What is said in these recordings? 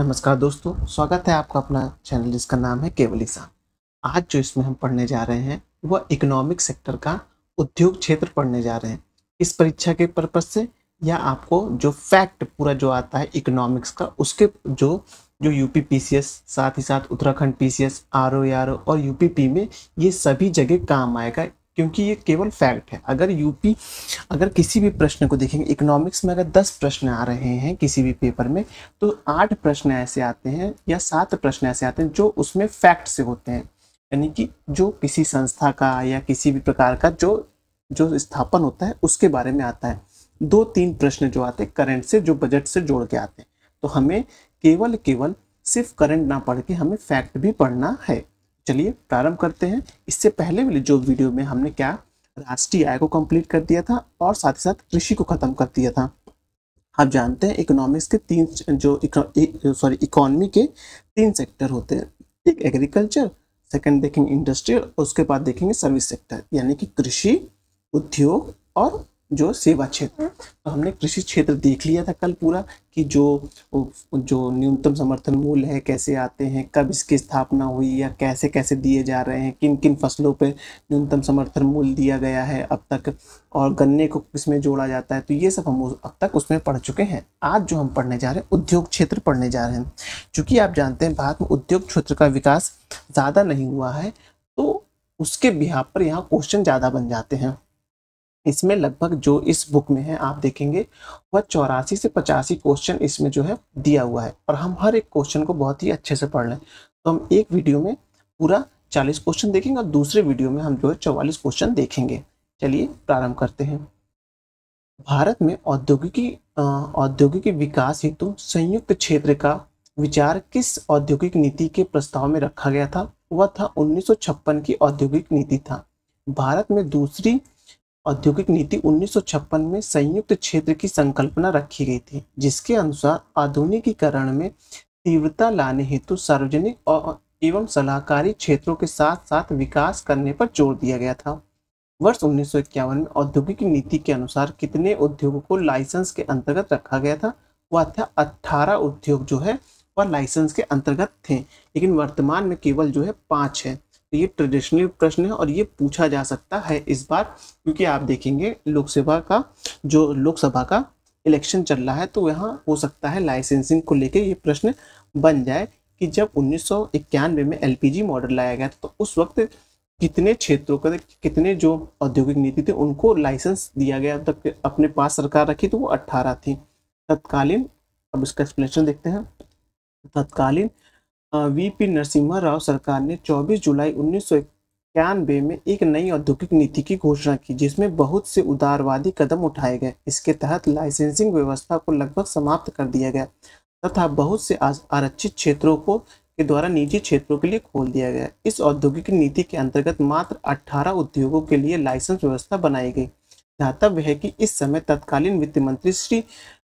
नमस्कार दोस्तों स्वागत है आपका अपना चैनल जिसका नाम है केवली साहब आज जो इसमें हम पढ़ने जा रहे हैं वह इकोनॉमिक सेक्टर का उद्योग क्षेत्र पढ़ने जा रहे हैं इस परीक्षा के पर्पज से या आपको जो फैक्ट पूरा जो आता है इकोनॉमिक्स का उसके जो जो यूपी पीसीएस साथ ही साथ उत्तराखंड पीसीएस आरओ आरओ और यूपीपी में ये सभी जगह काम आएगा क्योंकि ये केवल फैक्ट है अगर यूपी अगर किसी भी प्रश्न को देखेंगे इकोनॉमिक्स में अगर दस प्रश्न आ रहे हैं किसी भी पेपर में तो आठ प्रश्न ऐसे आते हैं या सात प्रश्न ऐसे आते हैं जो उसमें फैक्ट से होते हैं यानी कि जो किसी संस्था का या किसी भी प्रकार का जो जो स्थापन होता है उसके बारे में आता है दो तीन प्रश्न जो आते हैं करंट से जो बजट से जोड़ के आते हैं तो हमें केवल केवल सिर्फ करंट ना पढ़ के हमें फैक्ट भी पढ़ना है चलिए प्रारंभ करते हैं इससे पहले वाले जो वीडियो में हमने क्या राष्ट्रीय आय को कंप्लीट कर दिया था और साथ ही साथ कृषि को खत्म कर दिया था आप जानते हैं इकोनॉमिक्स के तीन जो सॉरी इकोनॉमी के तीन सेक्टर होते हैं एक एग्रीकल्चर सेकंड देखेंगे इंडस्ट्रियल उसके बाद देखेंगे सर्विस सेक्टर यानी कि कृषि उद्योग और जो सेवा क्षेत्र तो हमने कृषि क्षेत्र देख लिया था कल पूरा कि जो जो न्यूनतम समर्थन मूल्य है कैसे आते हैं कब इसकी स्थापना हुई या कैसे कैसे दिए जा रहे हैं किन किन फसलों पे न्यूनतम समर्थन मूल्य दिया गया है अब तक और गन्ने को किसमें जोड़ा जाता है तो ये सब हम अब तक उसमें पढ़ चुके हैं आज जो हम पढ़ने जा रहे हैं उद्योग क्षेत्र पढ़ने जा रहे हैं चूँकि आप जानते हैं भारत में उद्योग क्षेत्र का विकास ज़्यादा नहीं हुआ है तो उसके बिहार पर यहाँ क्वेश्चन ज़्यादा बन जाते हैं इसमें लगभग जो इस बुक में है आप देखेंगे वह चौरासी से पचासी क्वेश्चन इसमें जो है दिया हुआ है और हम हर एक क्वेश्चन को बहुत ही अच्छे से पढ़ लें तो हम एक वीडियो में पूरा चालीस क्वेश्चन देखेंगे और दूसरे वीडियो में हम जो है चौवालीस क्वेश्चन देखेंगे चलिए प्रारंभ करते हैं भारत में औद्योगिकी औद्योगिकी विकास हेतु संयुक्त क्षेत्र का विचार किस औद्योगिक नीति के प्रस्ताव में रखा गया था वह था 1956 की औद्योगिक नीति था भारत में दूसरी औद्योगिक नीति 1956 में संयुक्त क्षेत्र की संकल्पना रखी गई थी जिसके अनुसार आधुनिकीकरण में तीव्रता लाने हेतु सार्वजनिक और एवं सलाहकारी क्षेत्रों के साथ साथ विकास करने पर जोर दिया गया था वर्ष उन्नीस में औद्योगिक नीति के अनुसार कितने उद्योगों को लाइसेंस के अंतर्गत रखा गया था वह था अट्ठारह उद्योग जो है वह लाइसेंस के अंतर्गत थे लेकिन वर्तमान में केवल जो है पाँच है तो ये ट्रेडिशनल प्रश्न है और ये पूछा जा सकता है इस बार क्योंकि आप देखेंगे लोकसभा का जो लोकसभा का इलेक्शन चल रहा है तो यहाँ हो सकता है लाइसेंसिंग को लेकर ये प्रश्न बन जाए कि जब उन्नीस में एलपीजी मॉडल लाया गया था तो उस वक्त कितने क्षेत्रों का कितने जो औद्योगिक नीति थे उनको लाइसेंस दिया गया तक अपने पास सरकार रखी तो वो अट्ठारह थी तत्कालीन अब इसका एक्सप्लेनेशन देखते हैं तत्कालीन वीपी नरसिम्हा राव सरकार ने 24 जुलाई उन्नीस इक्यानवे में एक नई औद्योगिक नीति की घोषणा की जिसमें बहुत से उदारवादी कदम उठाए गए इसके तहत लाइसेंसिंग व्यवस्था को लगभग समाप्त कर दिया गया तथा बहुत से आरक्षित क्षेत्रों को के द्वारा निजी क्षेत्रों के लिए खोल दिया गया इस औद्योगिक नीति के अंतर्गत मात्र 18 उद्योगों के लिए लाइसेंस व्यवस्था बनाई गई ध्यातव्य है कि इस समय तत्कालीन वित्त मंत्री श्री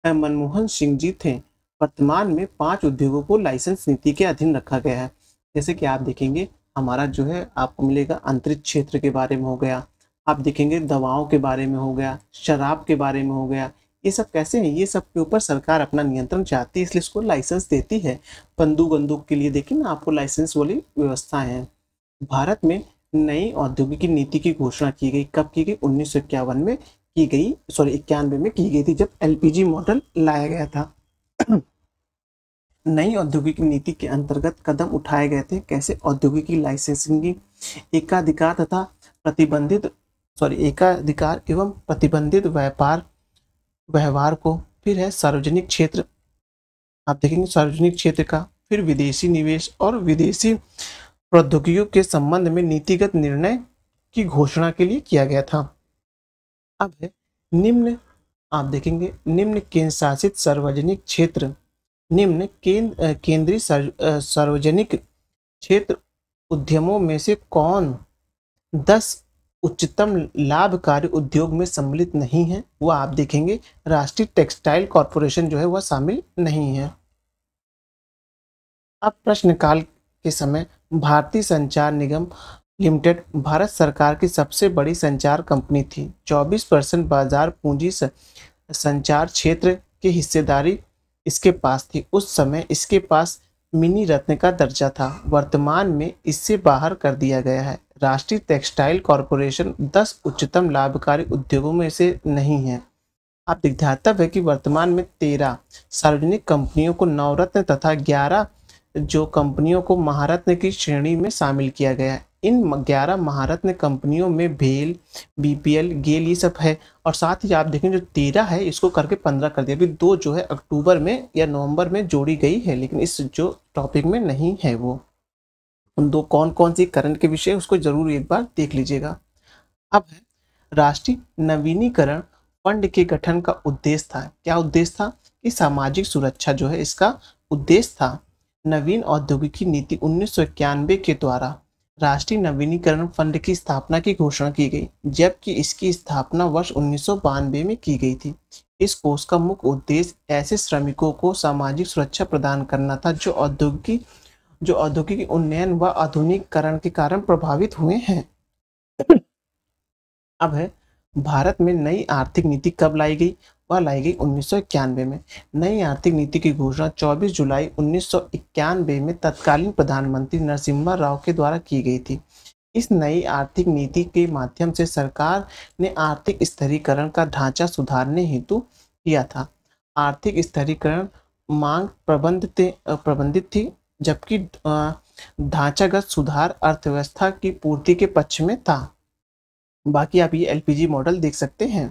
मनमोहन सिंह जी थे वर्तमान में पांच उद्योगों को लाइसेंस नीति के अधीन रखा गया है जैसे कि आप देखेंगे हमारा जो है आपको मिलेगा अंतरिक्ष क्षेत्र के बारे में हो गया आप देखेंगे दवाओं के बारे में हो गया शराब के बारे में हो गया ये सब कैसे हैं ये सब के ऊपर सरकार अपना नियंत्रण चाहती है इसलिए इसको लाइसेंस देती है बंदूक बंदूक के लिए देखिए ना आपको लाइसेंस वाली व्यवस्था है भारत में नई औद्योगिक नीति की घोषणा की गई कब की गई उन्नीस में की गई सॉरी इक्यानवे में की गई थी जब एलपीजी मॉडल लाया गया था नई औद्योगिक नीति के अंतर्गत कदम उठाए गए थे कैसे औद्योगिक लाइसेंसिंग की एकाधिकार तथा प्रतिबंधित सॉरी एकाधिकार एवं प्रतिबंधित व्यापार व्यवहार को फिर है सार्वजनिक क्षेत्र आप देखेंगे सार्वजनिक क्षेत्र का फिर विदेशी निवेश और विदेशी प्रौद्योगिकियों के संबंध में नीतिगत निर्णय की घोषणा के लिए किया गया था अब है निम्न आप देखेंगे निम्न केंद्र शासित सार्वजनिक क्षेत्र निम्न केंद्र केंद्रीय सार्वजनिक क्षेत्र उद्यमों में से कौन दस उच्चतम लाभकारी उद्योग में सम्मिलित नहीं है वह आप देखेंगे राष्ट्रीय टेक्सटाइल कॉरपोरेशन जो है वह शामिल नहीं है अब प्रश्नकाल के समय भारतीय संचार निगम लिमिटेड भारत सरकार की सबसे बड़ी संचार कंपनी थी 24 परसेंट बाजार पूंजी संचार क्षेत्र की हिस्सेदारी इसके पास थी उस समय इसके पास मिनी रत्न का दर्जा था वर्तमान में इससे बाहर कर दिया गया है राष्ट्रीय टेक्सटाइल कॉरपोरेशन 10 उच्चतम लाभकारी उद्योगों में से नहीं है आप दिग्धातव है कि वर्तमान में तेरह सार्वजनिक कंपनियों को नवरत्न तथा ग्यारह जो कंपनियों को महारत्न की श्रेणी में शामिल किया गया है इन ग्यारह महारत्न कंपनियों में भेल बीपीएल गेल ये सब है और साथ ही आप देखें जो तेरह है इसको करके पंद्रह कर दिया अभी दो जो है अक्टूबर में या नवंबर में जोड़ी गई है लेकिन इस जो टॉपिक में नहीं है वो उन दो कौन कौन सी करंट के विषय उसको जरूर एक बार देख लीजिएगा अब है राष्ट्रीय नवीनीकरण फंड के गठन का उद्देश्य था क्या उद्देश्य था कि सामाजिक सुरक्षा जो है इसका उद्देश्य था नवीन औद्योगिकी नीति उन्नीस के द्वारा राष्ट्रीय नवीनीकरण फंड की स्थापना की घोषणा की गई जबकि इसकी स्थापना वर्ष उन्नीस में की गई थी इस कोष का मुख्य उद्देश्य ऐसे श्रमिकों को सामाजिक सुरक्षा प्रदान करना था जो औद्योगिक जो औद्योगिक उन्नयन व आधुनिकीकरण के कारण प्रभावित हुए हैं अब है भारत में नई आर्थिक नीति कब लाई गई वह लाई गई उन्नीस में नई आर्थिक नीति की घोषणा 24 जुलाई उन्नीस में तत्कालीन प्रधानमंत्री नरसिम्हा राव के द्वारा की गई थी इस नई आर्थिक नीति के माध्यम से सरकार ने आर्थिक स्तरीकरण का ढांचा सुधारने हेतु किया था आर्थिक स्तरीकरण मांग प्रबंधित प्रबंधित थी जबकि ढांचागत सुधार अर्थव्यवस्था की पूर्ति के पक्ष में था बाकी आप ये एलपीजी मॉडल देख सकते हैं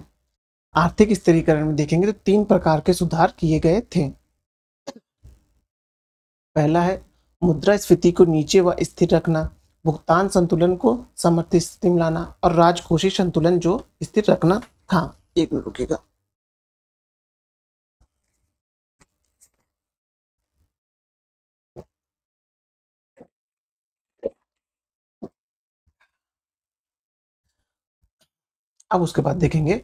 आर्थिक स्थिरीकरण में देखेंगे तो तीन प्रकार के सुधार किए गए थे पहला है मुद्रा स्फीति को नीचे व स्थिर रखना भुगतान संतुलन को समर्थित स्थिति में लाना और राजकोषीय संतुलन जो स्थिर रखना था एक मिनट रुकेगा अब उसके बाद देखेंगे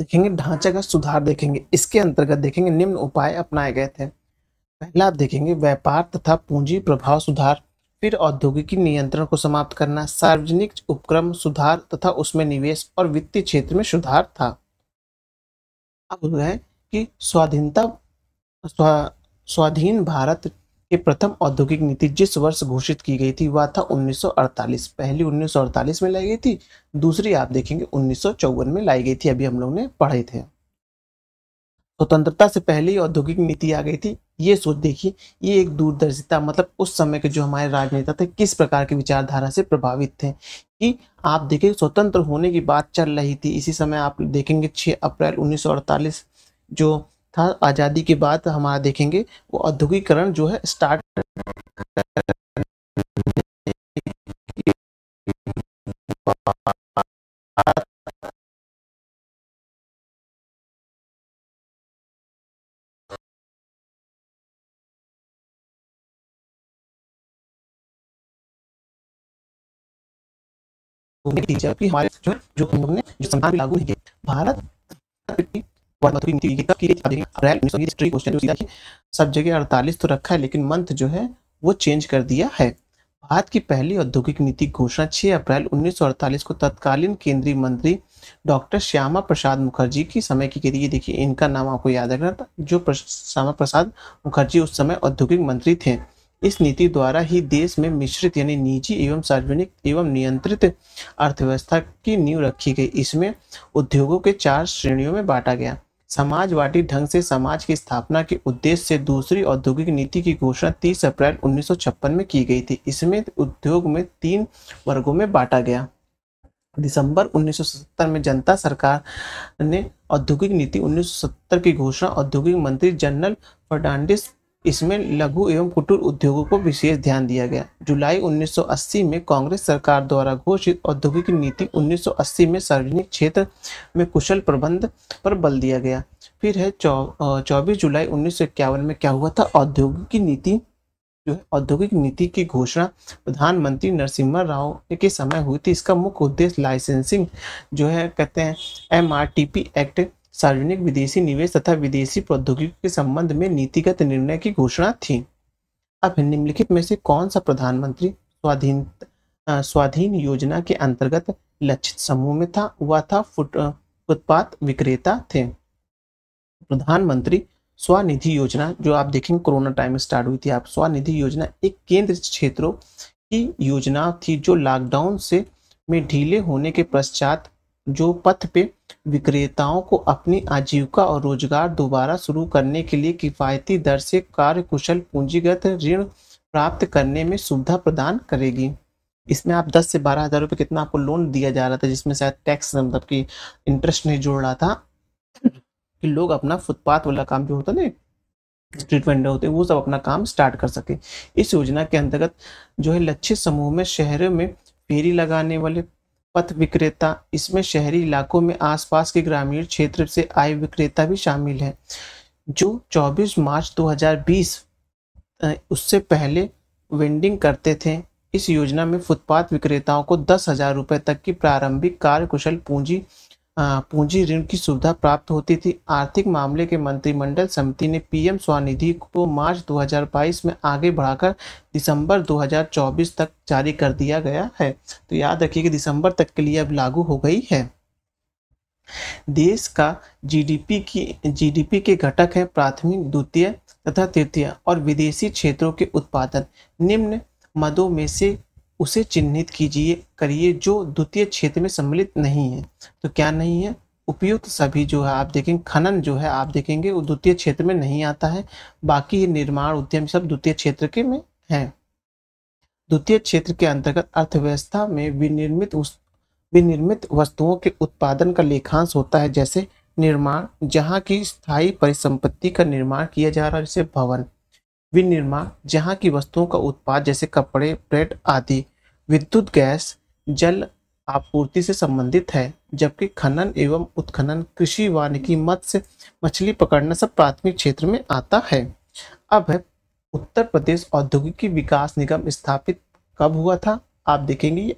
देखेंगे का सुधार देखेंगे इसके अंतर्गत देखेंगे निम्न उपाय अपनाए गए थे पहला आप देखेंगे व्यापार तथा पूंजी प्रभाव सुधार फिर औद्योगिकी नियंत्रण को समाप्त करना सार्वजनिक उपक्रम सुधार तथा उसमें निवेश और वित्तीय क्षेत्र में सुधार था अब कि स्वाधीनता स्वा, स्वाधीन भारत की प्रथम औद्योगिक नीति जिस वर्ष घोषित की गई थी वह था 1948 पहली 1948 में लाई गई थी दूसरी आप देखेंगे उन्नीस में लाई गई थी अभी हम लोग ने पढ़े थे स्वतंत्रता तो से पहले ही औद्योगिक नीति आ गई थी ये सोच देखिए ये एक दूरदर्शिता मतलब उस समय के जो हमारे राजनेता थे किस प्रकार की विचारधारा से प्रभावित थे कि आप देखें स्वतंत्र होने की बात चल रही थी इसी समय आप देखेंगे 6 अप्रैल 1948 जो था आज़ादी के बाद हमारा देखेंगे वो औद्योगिकरण जो है स्टार्ट जबकि हमारे जो जो हमने जो संविधान लागू नहीं भारत तो सब जगह अड़तालीस तो रखा है लेकिन मंथ जो है वो चेंज कर दिया है भारत की पहली औद्योगिक नीति घोषणा 6 अप्रैल 1948 को तत्कालीन केंद्रीय मंत्री डॉक्टर श्यामा प्रसाद मुखर्जी की समय की कही देखिए इनका नाम आपको याद रखना था जो श्यामा प्रसाद मुखर्जी उस समय औद्योगिक मंत्री थे इस नीति द्वारा ही देश में मिश्रित यानी निजी एवं सार्वजनिक एवं नियंत्रित अर्थव्यवस्था की नींव रखी गई इसमें उद्योगों के चार श्रेणियों में बांटा गया समाजवादी ढंग से समाज की स्थापना के उद्देश्य से दूसरी औद्योगिक नीति की घोषणा 30 अप्रैल 1956 में की गई थी इसमें उद्योग में तीन वर्गों में बांटा गया दिसंबर 1970 में जनता सरकार ने औद्योगिक नीति 1970 की घोषणा औद्योगिक मंत्री जनरल फर्नांडिस इसमें लघु एवं कुटीर उद्योगों को विशेष ध्यान दिया गया जुलाई 1980 में कांग्रेस सरकार द्वारा घोषित औद्योगिक नीति 1980 में सार्वजनिक क्षेत्र में कुशल प्रबंध पर बल दिया गया फिर है चौबीस जुलाई उन्नीस में क्या हुआ था औद्योगिक नीति जो है औद्योगिक नीति की घोषणा प्रधानमंत्री नरसिम्हा राव के समय हुई थी इसका मुख्य उद्देश्य लाइसेंसिंग जो है कहते हैं एम एक्ट सार्वजनिक विदेशी निवेश तथा विदेशी प्रौद्योगिकी के संबंध में नीतिगत निर्णय की घोषणा थी अब निम्नलिखित में से कौन सा प्रधानमंत्री स्वाधीन स्वाधीन योजना के अंतर्गत लक्षित समूह में था वह था फुट फुटपाथ विक्रेता थे प्रधानमंत्री स्वनिधि योजना जो आप देखेंगे कोरोना टाइम स्टार्ट हुई थी आप स्वनिधि योजना एक केंद्र क्षेत्रों की योजना थी जो लॉकडाउन से में ढीले होने के पश्चात जो पथ पे विक्रेताओं को अपनी आजीविका और रोजगार दोबारा शुरू करने के लिए किफायती दर से कार्य कुशल पूंजीगत ऋण प्राप्त करने में सुविधा प्रदान करेगी इसमें आप 10 से बारह हज़ार रुपये कितना आपको लोन दिया जा रहा था जिसमें शायद टैक्स मतलब कि इंटरेस्ट नहीं जोड़ रहा था कि लोग अपना फुटपाथ वाला काम जो होता है ना स्ट्रीट वेंडर होते हैं वो सब अपना काम स्टार्ट कर सके इस योजना के अंतर्गत जो है लक्षित समूह में शहरों में फेरी लगाने वाले पथ विक्रेता इसमें शहरी इलाकों में आसपास के ग्रामीण क्षेत्र से आए विक्रेता भी शामिल हैं जो 24 मार्च 2020 उससे पहले वेंडिंग करते थे इस योजना में फुटपाथ विक्रेताओं को दस हजार रुपये तक की प्रारंभिक कार्यकुशल पूंजी पूंजी ऋण की सुविधा प्राप्त होती थी आर्थिक मामले के मंत्रिमंडल समिति ने पीएम स्वनिधि को मार्च 2022 में आगे बढ़ाकर दिसंबर 2024 तक जारी कर दिया गया है तो याद रखिए कि दिसंबर तक के लिए अब लागू हो गई है देश का जीडीपी की जीडीपी के घटक हैं प्राथमिक द्वितीय तथा तृतीय और विदेशी क्षेत्रों के उत्पादन निम्न मदों में से उसे चिन्हित कीजिए करिए जो द्वितीय क्षेत्र में सम्मिलित नहीं है तो क्या नहीं है उपयुक्त सभी जो है आप देखेंगे खनन जो है आप देखेंगे वो द्वितीय क्षेत्र में नहीं आता है बाकी निर्माण उद्यम सब द्वितीय क्षेत्र के में है द्वितीय क्षेत्र के अंतर्गत अर्थव्यवस्था में विनिर्मित विनिर्मित वस्तुओं के उत्पादन का लेखांश होता है जैसे निर्माण जहाँ की स्थायी परिसंपत्ति का निर्माण किया जा रहा है जैसे भवन विनिर्माण जहाँ की वस्तुओं का उत्पाद जैसे कपड़े प्लेट आदि विद्युत गैस जल आपूर्ति से संबंधित है जबकि खनन एवं उत्खनन कृषि वानिकी मत्स्य मछली पकड़ना सब प्राथमिक क्षेत्र में आता है अब है उत्तर प्रदेश औद्योगिकी विकास निगम स्थापित कब हुआ था आप देखेंगे ये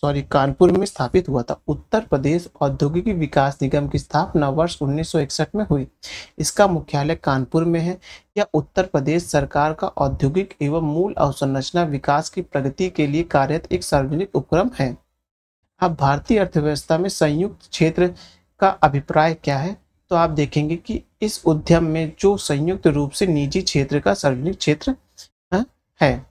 सॉरी कानपुर में स्थापित हुआ था उत्तर प्रदेश औद्योगिक विकास निगम की स्थापना वर्ष 1961 में हुई इसका मुख्यालय कानपुर में है यह उत्तर प्रदेश सरकार का औद्योगिक एवं मूल अवसंरचना विकास की प्रगति के लिए कार्यरत एक सार्वजनिक उपक्रम है अब भारतीय अर्थव्यवस्था में संयुक्त क्षेत्र का अभिप्राय क्या है तो आप देखेंगे कि इस उद्यम में जो संयुक्त रूप से निजी क्षेत्र का सार्वजनिक क्षेत्र हाँ, है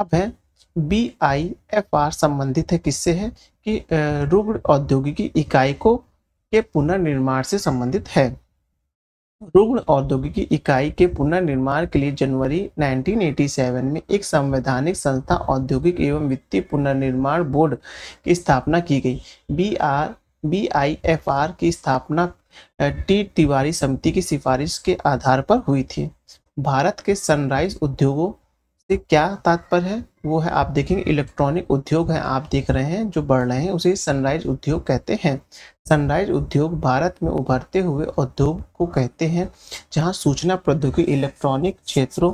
अब है बी आई एफ आर संबंधित है किससे है कि रुग्ण औद्योगिकी इकाई को के पुनर्निर्माण से संबंधित है रुग्ण औद्योगिकी इकाई के पुनर्निर्माण के लिए जनवरी 1987 में एक संवैधानिक संस्था औद्योगिक एवं वित्तीय पुनर्निर्माण बोर्ड की स्थापना की गई B R B I F R की स्थापना टी तिवारी समिति की सिफारिश के आधार पर हुई थी भारत के सनराइज उद्योगों से क्या तात्पर्य है वो है आप देखेंगे इलेक्ट्रॉनिक उद्योग है आप देख रहे हैं जो बढ़ रहे हैं उसे सनराइज उद्योग कहते हैं सनराइज उद्योग भारत में उभरते हुए उद्योग को कहते हैं जहां सूचना प्रौद्योगिकी इलेक्ट्रॉनिक क्षेत्रों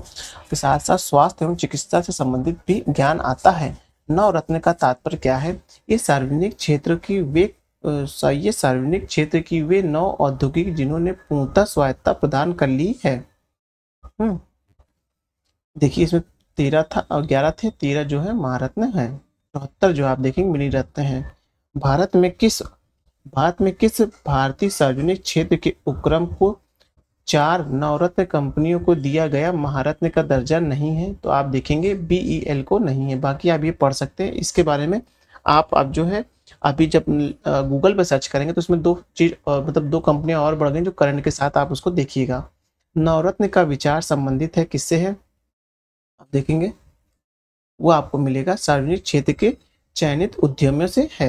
के साथ साथ स्वास्थ्य एवं चिकित्सा से संबंधित भी ज्ञान आता है नवरत्न का तात्पर्य क्या है ये सार्वजनिक क्षेत्र की वे ये सार्वजनिक क्षेत्र की वे नौ औद्योगिक जिन्होंने पूर्णतः स्वायत्ता प्रदान कर ली है हम्म। देखिए इसमें तेरह था और ग्यारह थे तेरह जो है महारत्न है चौहत्तर जो आप देखेंगे मिली रत्न है भारत में किस भारत में किस भारतीय सार्वजनिक क्षेत्र के उपक्रम को चार नवरत्न कंपनियों को दिया गया महारत्न का दर्जा नहीं है तो आप देखेंगे बी एल e को नहीं है बाकी आप ये पढ़ सकते हैं इसके बारे में आप अब जो है अभी जब गूगल पर सर्च करेंगे तो उसमें दो चीज मतलब दो कंपनियां और बढ़ गई जो करंट के साथ आप उसको देखिएगा नवरत्न का विचार संबंधित है किससे है देखेंगे वो आपको मिलेगा सार्वजनिक क्षेत्र के चयनित उद्यमियों से है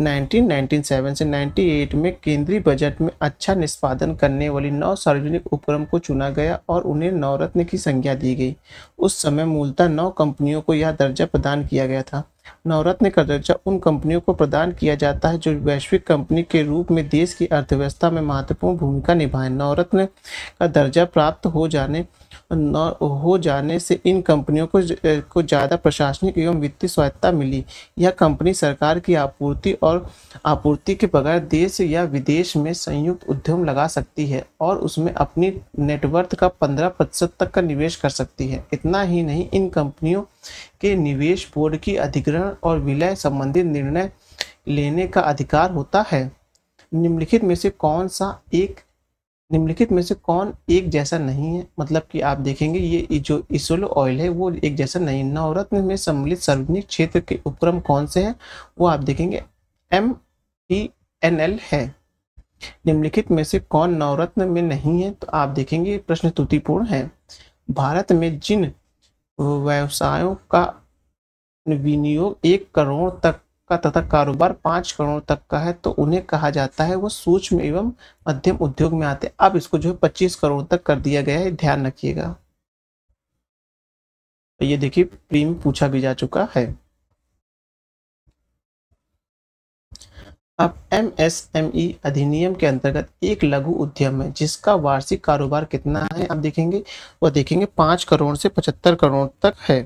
1997 से 98 में केंद्रीय बजट में अच्छा निष्पादन करने वाली नौ सार्वजनिक उपक्रम को चुना गया और उन्हें नवरत्न की संज्ञा दी गई उस समय मूलतः नौ कंपनियों को यह दर्जा प्रदान किया गया था नवरत्न का दर्जा उन कंपनियों को प्रदान किया जाता है जो वैश्विक कंपनी के रूप में देश की अर्थव्यवस्था में महत्वपूर्ण भूमिका निभाएं नवरत्न का दर्जा प्राप्त हो जाने हो जाने से इन कंपनियों को को ज़्यादा प्रशासनिक एवं वित्तीय स्वायत्ता मिली यह कंपनी सरकार की आपूर्ति और आपूर्ति के बगैर देश या विदेश में संयुक्त उद्यम लगा सकती है और उसमें अपनी नेटवर्थ का पंद्रह प्रतिशत तक का निवेश कर सकती है इतना ही नहीं इन कंपनियों के निवेश बोर्ड की अधिग्रहण और विलय संबंधित निर्णय लेने का अधिकार होता है निम्नलिखित में से कौन सा एक निम्नलिखित में से कौन एक जैसा नहीं है मतलब कि आप देखेंगे ये जो इसोलो ऑयल है वो एक जैसा नहीं नवरत्न में सम्मिलित सार्वजनिक क्षेत्र के उपक्रम कौन से हैं वो आप देखेंगे एम टी एन एल है निम्नलिखित में से कौन नवरत्न में नहीं है तो आप देखेंगे प्रश्न त्रुटिपूर्ण है भारत में जिन व्यवसायों का विनियोग एक करोड़ तक का तथा कारोबार पांच करोड़ तक का है तो उन्हें कहा जाता है वो सूक्ष्म एवं मध्यम उद्योग में आते हैं अब इसको जो है पच्चीस करोड़ तक कर दिया गया है ध्यान रखिएगा तो ये देखिए प्रीम पूछा भी जा चुका है अब एमएसएमई e अधिनियम के अंतर्गत एक लघु उद्यम है जिसका वार्षिक कारोबार कितना है आप देखेंगे वह देखेंगे पाँच करोड़ से पचहत्तर करोड़ तक है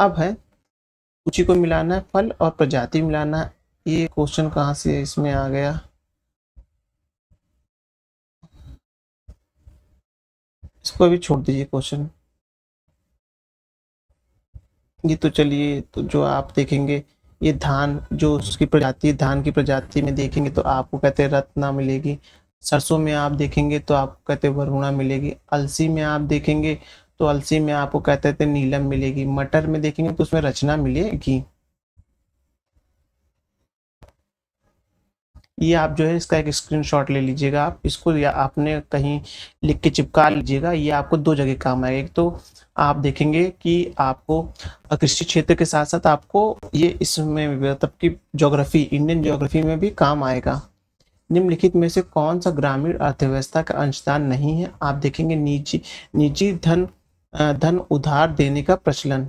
अब है सूची को मिलाना है फल और प्रजाति मिलाना ये क्वेश्चन कहाँ से इसमें आ गया इसको अभी छोड़ दीजिए क्वेश्चन ये तो चलिए तो जो आप देखेंगे ये धान जो उसकी प्रजाति धान की प्रजाति में देखेंगे तो आपको कहते हैं रत्ना मिलेगी सरसों में आप देखेंगे तो आपको कहते हैं वरुणा मिलेगी अलसी में आप देखेंगे तो अलसी में आपको कहते थे नीलम मिलेगी मटर में देखेंगे तो उसमें रचना मिलेगी ये आप जो है इसका एक स्क्रीनशॉट ले लीजिएगा आप इसको या आपने कहीं लिख के चिपका लीजिएगा ये आपको दो जगह काम आएगा एक तो आप देखेंगे कि आपको कृषि क्षेत्र के साथ साथ आपको ये इसमें मतलब की जोग्राफी इंडियन जोग्राफी में भी काम आएगा निम्नलिखित में से कौन सा ग्रामीण अर्थव्यवस्था का अंशदान नहीं है आप देखेंगे निजी निजी धन धन उधार देने का प्रचलन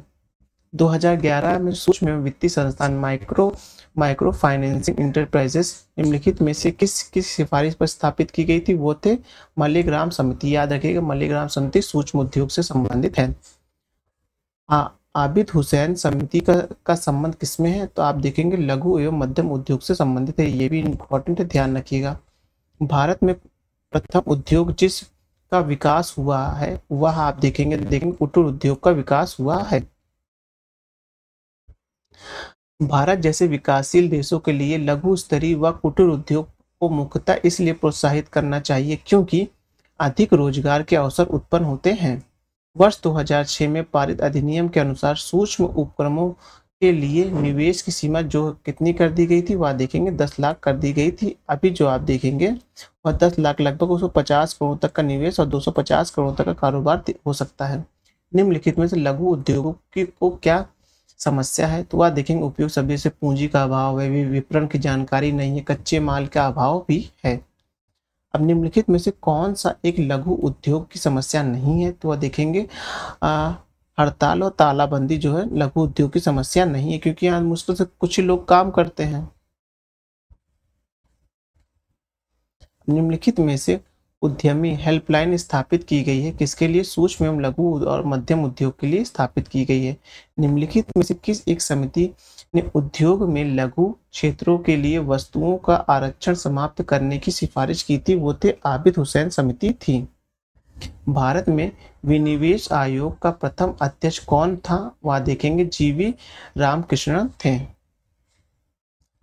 2011 में सूक्ष्म एवं वित्तीय संस्थान माइक्रो माइक्रो फाइनेंसिंग इंटरप्राइजेस निम्नलिखित में से किस किस सिफारिश पर स्थापित की गई थी वो थे मल्लिग्राम समिति याद रखिएगा मल्लिग्राम समिति सूक्ष्म उद्योग से संबंधित है आ, आबिद हुसैन समिति का का संबंध किसमें है तो आप देखेंगे लघु एवं मध्यम उद्योग से संबंधित है ये भी इम्पोर्टेंट है ध्यान रखिएगा भारत में प्रथम उद्योग जिस का विकास हुआ है वह आप देखेंगे देखेंगे कुटुर उद्योग का विकास हुआ है भारत जैसे विकासशील देशों के लिए लघु स्तरीय व कुटीर उद्योग को मुख्यतः इसलिए प्रोत्साहित करना चाहिए क्योंकि अधिक रोजगार के अवसर उत्पन्न होते हैं वर्ष 2006 में पारित अधिनियम के अनुसार सूक्ष्म उपक्रमों के लिए निवेश की सीमा जो कितनी कर दी गई थी वह देखेंगे 10 लाख कर दी गई थी अभी जो आप देखेंगे वह 10 लाख लगभग उसको पचास करोड़ तक का निवेश और 250 करोड़ तक का कारोबार हो सकता है निम्नलिखित में से लघु उद्योगों की को क्या समस्या है तो वह देखेंगे उपयोग सभी से पूंजी का अभाव है विपणन की जानकारी नहीं है कच्चे माल का अभाव भी है अब निम्नलिखित में से कौन सा एक लघु उद्योग की समस्या नहीं है तो वह देखेंगे आ, हड़ताल और तालाबंदी जो है लघु उद्योग की समस्या नहीं है क्योंकि यहाँ मुश्किल से कुछ ही लोग काम करते हैं निम्नलिखित में से उद्यमी हेल्पलाइन स्थापित की गई है किसके लिए सूक्ष्म एवं लघु और मध्यम उद्योग के लिए स्थापित की गई है निम्नलिखित में से किस एक समिति ने उद्योग में लघु क्षेत्रों के लिए वस्तुओं का आरक्षण समाप्त करने की सिफारिश की थी वो थे आबिद हुसैन समिति थी भारत में विनिवेश आयोग का प्रथम अध्यक्ष कौन था वह देखेंगे जीवी रामकृष्णन थे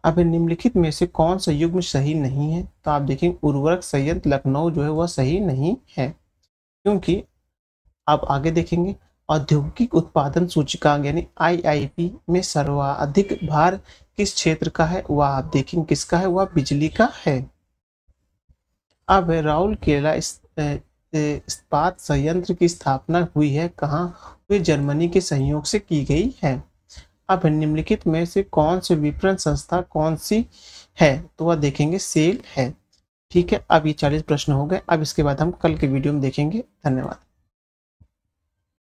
अब निम्नलिखित में से कौन सा युग्म सही नहीं है तो आप देखेंगे उर्वरक संयंत्र लखनऊ जो है वह सही नहीं है क्योंकि आप आगे देखेंगे औद्योगिक उत्पादन सूचकांक यानी आईआईपी में सर्वाधिक भार किस क्षेत्र का है वह आप देखेंगे किसका है वह बिजली का है अब राहुल केला इस्पात संयंत्र की स्थापना हुई है कहाँ हुई जर्मनी के सहयोग से की गई है अब निम्नलिखित में से कौन से विपणन संस्था कौन सी है तो वह देखेंगे सेल है ठीक है अब ये चालीस प्रश्न हो गए अब इसके बाद हम कल के वीडियो में देखेंगे धन्यवाद